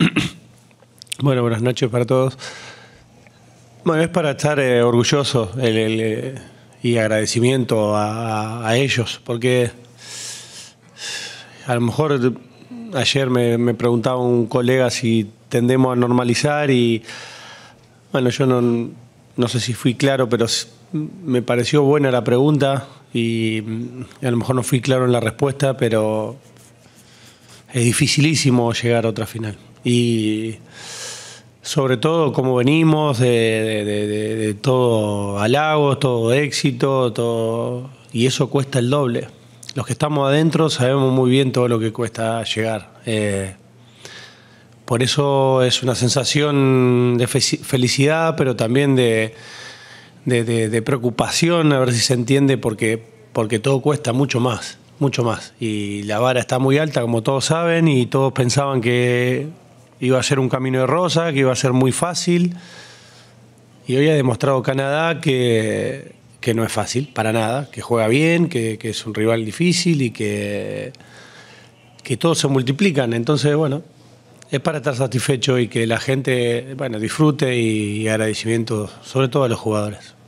Bueno, buenas noches para todos. Bueno, es para estar eh, orgulloso eh, y agradecimiento a, ellos, porque a lo mejor ayer me, me preguntaba un colega si tendemos a normalizar y bueno, yo no, no sé si fui claro, pero me pareció buena la pregunta y a lo mejor no fui claro en la respuesta, pero es dificilísimo llegar a otra final y sobre todo como venimos, de, todo halagos, todo éxito, todo, y eso cuesta el doble. Los que estamos adentro sabemos muy bien todo lo que cuesta llegar. Eh, por eso es una sensación de felicidad, pero también de, preocupación, a ver si se entiende, porque, porque todo cuesta mucho más mucho más. Y la vara está muy alta, como todos saben, y todos pensaban que iba a ser un camino de rosa, que iba a ser muy fácil. Y hoy ha demostrado Canadá que, no es fácil, para nada, que juega bien, que, es un rival difícil y que, que todos se multiplican. Entonces, bueno, es para estar satisfecho y que la gente bueno, disfrute y agradecimiento, sobre todo a los jugadores.